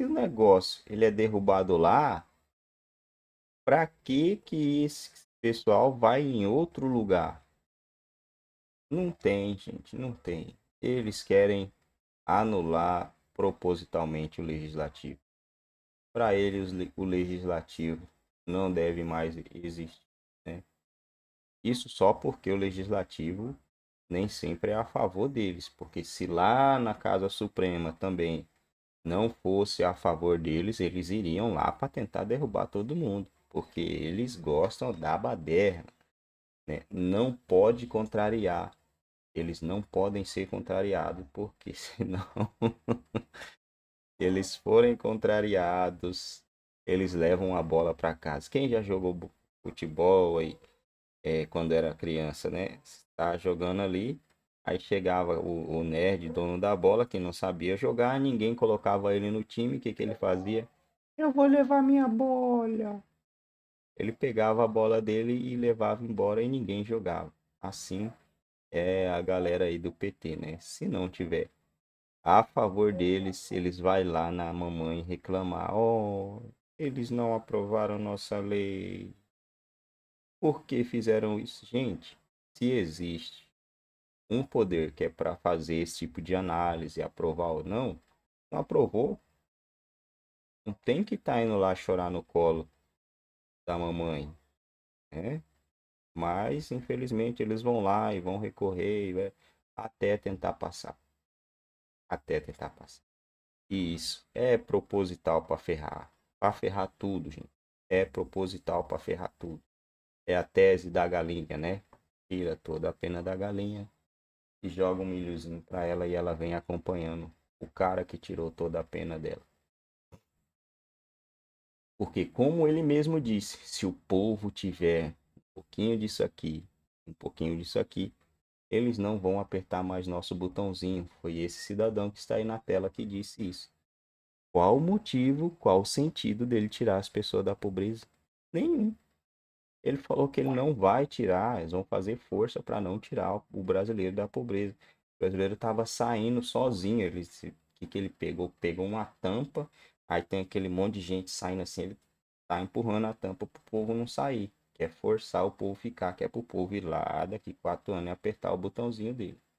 se o negócio ele é derrubado lá, para que que esse pessoal vai em outro lugar? Não tem, gente, não tem. Eles querem anular propositalmente o legislativo. Para eles, o legislativo não deve mais existir. Né? Isso só porque o legislativo nem sempre é a favor deles, porque se lá na Casa Suprema também não fosse a favor deles, eles iriam lá para tentar derrubar todo mundo, porque eles gostam da baderna. Né? Não pode contrariar. Eles não podem ser contrariados, porque senão eles forem contrariados, eles levam a bola para casa. Quem já jogou futebol aí é, quando era criança, né? Está jogando ali, Aí chegava o, o, nerd, dono da bola, que não sabia jogar, ninguém colocava ele no time. O que, que ele fazia? Eu vou levar minha bola. Ele pegava a bola dele e levava embora e ninguém jogava. Assim é a galera aí do PT, né? Se não tiver a favor deles, eles vai lá na mamãe reclamar: "Oh, eles não aprovaram nossa lei. Por que fizeram isso, gente? Se existe um poder que é para fazer esse tipo de análise, aprovar ou não, não aprovou, não tem que estar tá indo lá chorar no colo da mamãe, né? Mas, infelizmente, eles vão lá e vão recorrer e até tentar passar. Até tentar passar. E isso é proposital para ferrar. Para ferrar tudo, gente. É proposital para ferrar tudo. É a tese da galinha, né? Tira toda a pena da galinha e joga um milhozinho para ela e ela vem acompanhando o cara que tirou toda a pena dela. Porque, como ele mesmo disse, se o povo tiver um pouquinho disso aqui, um pouquinho disso aqui, eles não vão apertar mais nosso botãozinho. Foi esse cidadão que está aí na tela que disse isso. Qual o motivo, qual o sentido dele tirar as pessoas da pobreza? Nenhum ele falou que ele não vai tirar, eles vão fazer força para não tirar o brasileiro da pobreza. O brasileiro estava saindo sozinho, ele que, que ele pegou? Pegou uma tampa, aí tem aquele monte de gente saindo assim, ele tá empurrando a tampa pro povo não sair. Quer é forçar o povo ficar, quer é pro povo ir lá daqui quatro anos e apertar o botãozinho dele.